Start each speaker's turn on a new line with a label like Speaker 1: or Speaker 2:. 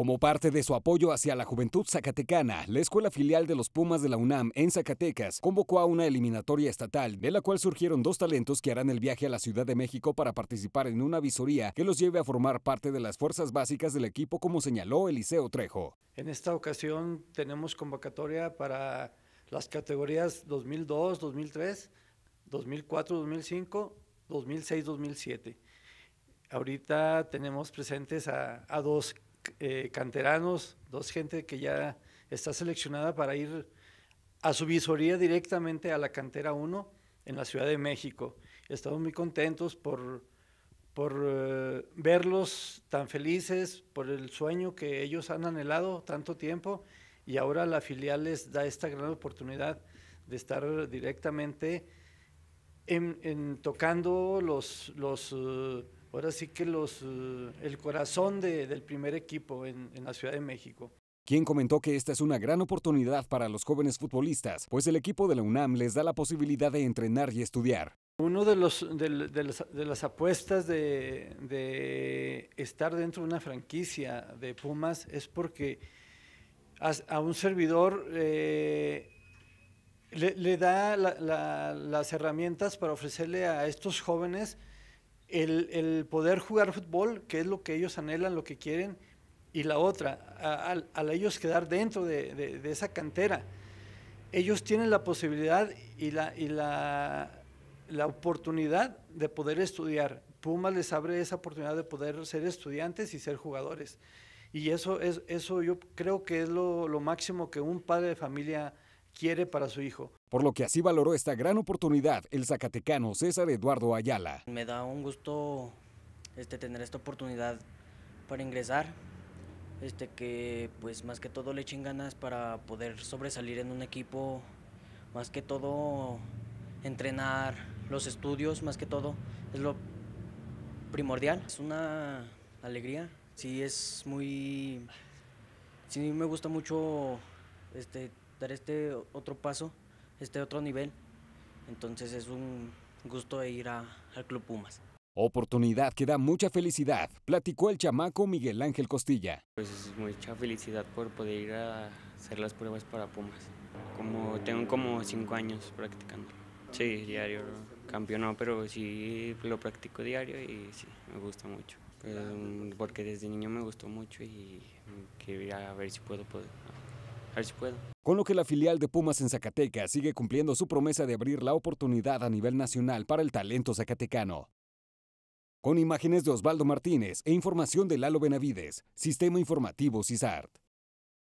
Speaker 1: Como parte de su apoyo hacia la juventud zacatecana, la escuela filial de los Pumas de la UNAM en Zacatecas convocó a una eliminatoria estatal, de la cual surgieron dos talentos que harán el viaje a la Ciudad de México para participar en una visoría que los lleve a formar parte de las fuerzas básicas del equipo, como señaló Eliseo Trejo.
Speaker 2: En esta ocasión tenemos convocatoria para las categorías 2002, 2003, 2004, 2005, 2006, 2007. Ahorita tenemos presentes a, a dos eh, canteranos, dos gente que ya está seleccionada para ir a su visoría directamente a la cantera 1 en la Ciudad de México. Estamos muy contentos por, por eh, verlos tan felices, por el sueño que ellos han anhelado tanto tiempo y ahora la filial les da esta gran oportunidad de estar directamente en, tocando los... los eh, ahora sí que los, eh, el corazón de, del primer equipo en, en la Ciudad de México
Speaker 1: quien comentó que esta es una gran oportunidad para los jóvenes futbolistas, pues el equipo de la UNAM les da la posibilidad de entrenar y estudiar.
Speaker 2: Uno de, los, de, las, apuestas de, estar dentro de una franquicia de Pumas es porque a, un servidor eh, le, le, da las herramientas para ofrecerle a estos jóvenes el, poder jugar fútbol, que es lo que ellos anhelan, lo que quieren, y la otra, al ellos quedar dentro de, esa cantera, ellos tienen la posibilidad y la, la, oportunidad de poder estudiar. puma les abre esa oportunidad de poder ser estudiantes y ser jugadores. Y eso, es, eso yo creo que es lo, lo máximo que un padre de familia quiere para su hijo.
Speaker 1: Por lo que así valoró esta gran oportunidad el zacatecano César Eduardo Ayala.
Speaker 3: Me da un gusto este, tener esta oportunidad para ingresar, este, que pues más que todo le echen ganas para poder sobresalir en un equipo, más que todo entrenar, los estudios más que todo, es lo primordial. Es una alegría, sí es muy, sí me gusta mucho este, dar este otro paso, este otro nivel. Entonces es un gusto ir al Club Pumas.
Speaker 1: Oportunidad que da mucha felicidad, platicó el chamaco Miguel Ángel Costilla.
Speaker 4: Pues es mucha felicidad por poder ir a hacer las pruebas para Pumas. Como tengo como cinco años practicando. Sí, diario, campeón no, pero sí lo practico diario y sí, me gusta mucho. Pues, porque desde niño me gustó mucho y quería ver si puedo poder,
Speaker 1: con lo que la filial de Pumas en Zacatecas sigue cumpliendo su promesa de abrir la oportunidad a nivel nacional para el talento zacatecano. Con imágenes de Osvaldo Martínez e información de Lalo Benavides, Sistema Informativo CISART.